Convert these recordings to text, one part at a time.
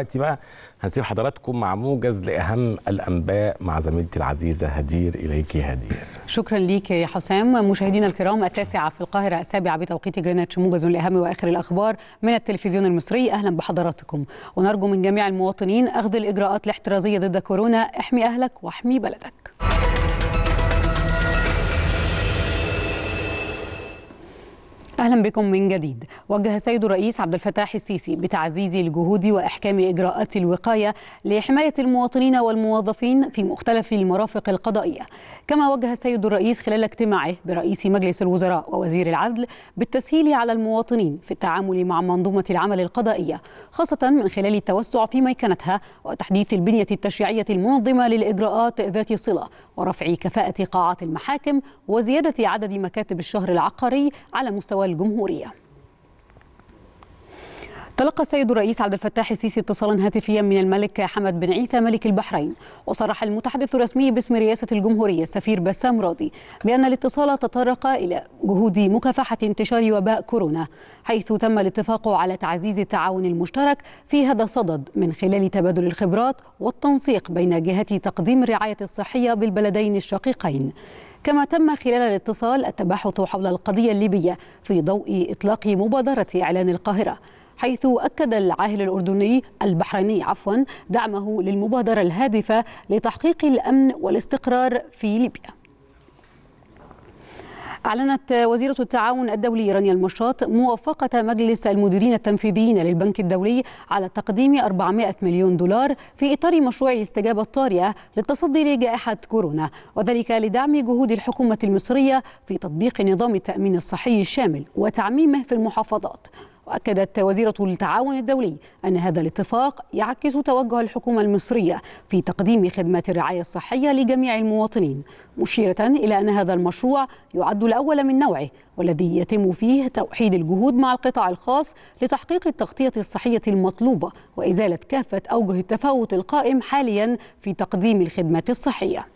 دلوقتي بقى هنسيب حضراتكم مع موجز لاهم الانباء مع زميلتي العزيزه هدير اليك هدير شكرا ليك يا حسام مشاهدينا الكرام التاسعه في القاهره السابعه بتوقيت جرينتش موجز لاهم واخر الاخبار من التلفزيون المصري اهلا بحضراتكم ونرجو من جميع المواطنين اخذ الاجراءات الاحترازيه ضد كورونا احمي اهلك واحمي بلدك اهلا بكم من جديد وجه السيد الرئيس عبد الفتاح السيسي بتعزيز الجهود واحكام اجراءات الوقايه لحمايه المواطنين والموظفين في مختلف المرافق القضائيه كما وجه السيد الرئيس خلال اجتماعه برئيس مجلس الوزراء ووزير العدل بالتسهيل على المواطنين في التعامل مع منظومه العمل القضائيه خاصه من خلال التوسع في ميكنتها وتحديث البنيه التشريعيه المنظمه للاجراءات ذات الصله ورفع كفاءة قاعات المحاكم وزيادة عدد مكاتب الشهر العقاري على مستوى الجمهورية تلقى السيد الرئيس عبد الفتاح السيسي اتصالا هاتفيا من الملك حمد بن عيسى ملك البحرين وصرح المتحدث الرسمي باسم رئاسة الجمهورية السفير بسام راضي بأن الاتصال تطرق إلى جهود مكافحة انتشار وباء كورونا حيث تم الاتفاق على تعزيز التعاون المشترك في هذا الصدد من خلال تبادل الخبرات والتنسيق بين جهات تقديم الرعاية الصحية بالبلدين الشقيقين كما تم خلال الاتصال التباحث حول القضية الليبية في ضوء إطلاق مبادرة إعلان القاهرة حيث أكد العاهل الأردني البحريني عفوا دعمه للمبادرة الهادفة لتحقيق الأمن والاستقرار في ليبيا أعلنت وزيرة التعاون الدولي رانيا المشاط موافقة مجلس المديرين التنفيذيين للبنك الدولي على تقديم 400 مليون دولار في إطار مشروع استجابة طارئة للتصدي لجائحة كورونا وذلك لدعم جهود الحكومة المصرية في تطبيق نظام التأمين الصحي الشامل وتعميمه في المحافظات وأكدت وزيرة التعاون الدولي أن هذا الاتفاق يعكس توجه الحكومة المصرية في تقديم خدمات الرعاية الصحية لجميع المواطنين مشيرة إلى أن هذا المشروع يعد الأول من نوعه والذي يتم فيه توحيد الجهود مع القطاع الخاص لتحقيق التغطية الصحية المطلوبة وإزالة كافة أوجه التفاوت القائم حاليا في تقديم الخدمات الصحية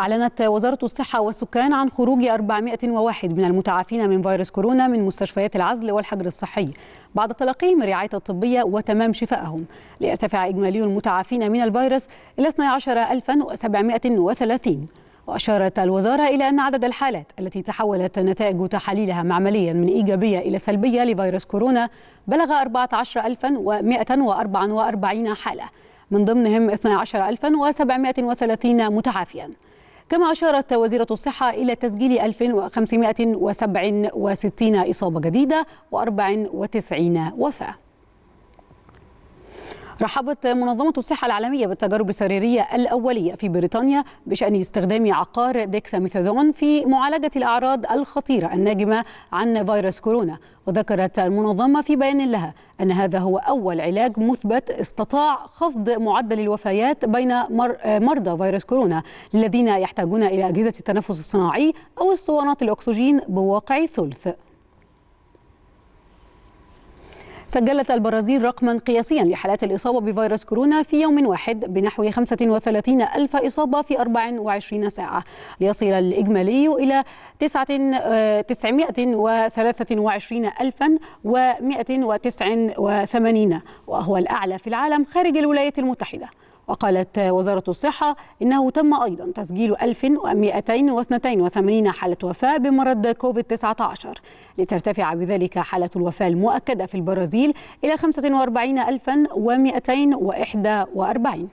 أعلنت وزارة الصحة والسكان عن خروج 401 من المتعافين من فيروس كورونا من مستشفيات العزل والحجر الصحي بعد تلقيهم الرعاية الطبية وتمام شفائهم ليرتفع إجمالي المتعافين من الفيروس إلى 12730 وأشارت الوزارة إلى أن عدد الحالات التي تحولت نتائج تحاليلها معمليا من إيجابية إلى سلبية لفيروس كورونا بلغ 14144 حالة من ضمنهم 12730 متعافيا كما أشارت وزيرة الصحة إلى تسجيل 1567 إصابة جديدة و94 وفاة رحبت منظمة الصحة العالمية بالتجارب السريرية الأولية في بريطانيا بشأن استخدام عقار ديكساميثازون في معالجة الأعراض الخطيرة الناجمة عن فيروس كورونا وذكرت المنظمة في بيان لها أن هذا هو أول علاج مثبت استطاع خفض معدل الوفيات بين مرضى فيروس كورونا الذين يحتاجون إلى أجهزة التنفس الصناعي أو اسطوانات الأكسجين بواقع ثلث سجلت البرازيل رقما قياسيا لحالات الإصابة بفيروس كورونا في يوم واحد بنحو 35 ألف إصابة في 24 ساعة ليصل الإجمالي إلى 923 آه، ألفا و 189 وهو الأعلى في العالم خارج الولايات المتحدة وقالت وزارة الصحة إنه تم أيضا تسجيل 1282 حالة وفاة بمرض كوفيد-19 لترتفع بذلك حالة الوفاة المؤكدة في البرازيل إلى 45241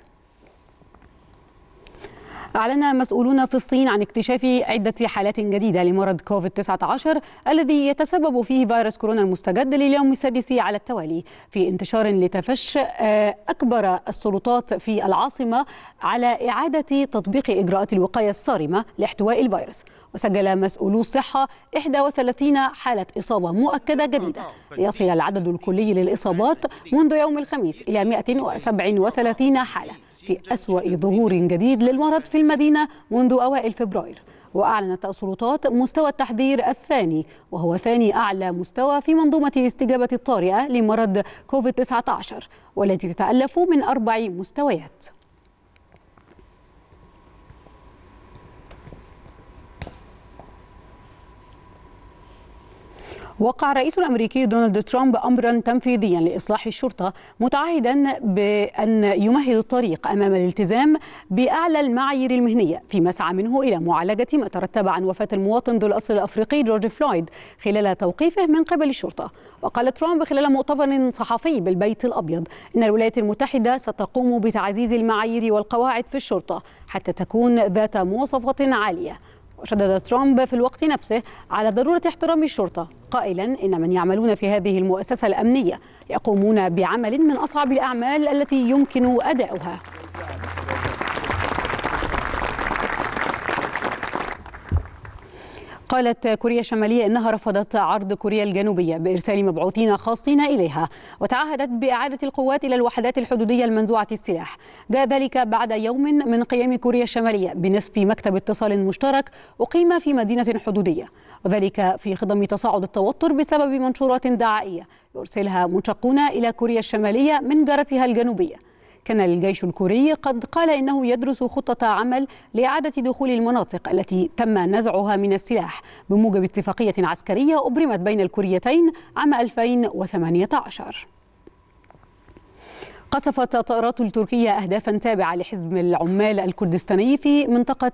أعلن مسؤولون في الصين عن اكتشاف عدة حالات جديدة لمرض كوفيد-19 الذي يتسبب فيه فيروس كورونا المستجد لليوم السادس على التوالي في انتشار لتفش آه، أكبر السلطات في العاصمة على إعادة تطبيق إجراءات الوقاية الصارمة لاحتواء الفيروس وسجل مسؤولو الصحة 31 حالة إصابة مؤكدة جديدة ليصل العدد الكلي للإصابات منذ يوم الخميس إلى 137 حالة في أسوأ ظهور جديد للمرض في المدينة منذ أوائل فبراير وأعلنت السلطات مستوى التحذير الثاني وهو ثاني أعلى مستوى في منظومة الاستجابة الطارئة لمرض كوفيد-19 والتي تتألف من أربع مستويات وقع الرئيس الامريكي دونالد ترامب امرا تنفيذيا لاصلاح الشرطه متعهدا بان يمهد الطريق امام الالتزام باعلى المعايير المهنيه في مسعى منه الى معالجه ما ترتب عن وفاه المواطن ذو الاصل الافريقي جورج فلويد خلال توقيفه من قبل الشرطه وقال ترامب خلال مؤتمر صحفي بالبيت الابيض ان الولايات المتحده ستقوم بتعزيز المعايير والقواعد في الشرطه حتى تكون ذات مواصفات عاليه شدد ترامب في الوقت نفسه على ضرورة احترام الشرطة قائلا إن من يعملون في هذه المؤسسة الأمنية يقومون بعمل من أصعب الأعمال التي يمكن أداؤها قالت كوريا الشمالية أنها رفضت عرض كوريا الجنوبية بإرسال مبعوثين خاصين إليها وتعهدت بإعادة القوات إلى الوحدات الحدودية المنزوعة السلاح ده ذلك بعد يوم من قيام كوريا الشمالية بنصف مكتب اتصال مشترك أقيم في مدينة حدودية وذلك في خضم تصاعد التوتر بسبب منشورات دعائية يرسلها منشقون إلى كوريا الشمالية من جارتها الجنوبية كان الجيش الكوري قد قال إنه يدرس خطة عمل لإعادة دخول المناطق التي تم نزعها من السلاح بموجب اتفاقية عسكرية أبرمت بين الكوريتين عام 2018 قصفت الطائرات التركية أهدافا تابعة لحزب العمال الكردستاني في منطقة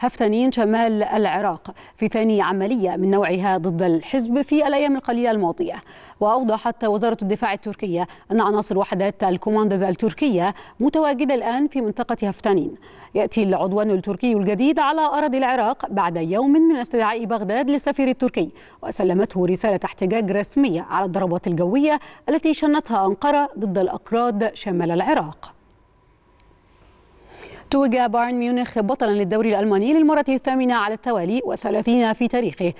هفتانين شمال العراق في ثاني عملية من نوعها ضد الحزب في الأيام القليلة الماضية وأوضحت وزارة الدفاع التركية أن عناصر وحدات الكوماندز التركية متواجدة الآن في منطقة هفتانين يأتي العدوان التركي الجديد على أراضي العراق بعد يوم من استدعاء بغداد للسفير التركي وسلمته رسالة احتجاج رسمية على الضربات الجوية التي شنتها أنقرة ضد الأكراد شمل العراق توج بايرن ميونخ بطلا للدوري الألماني للمرة الثامنة على التوالي وثلاثين في تاريخه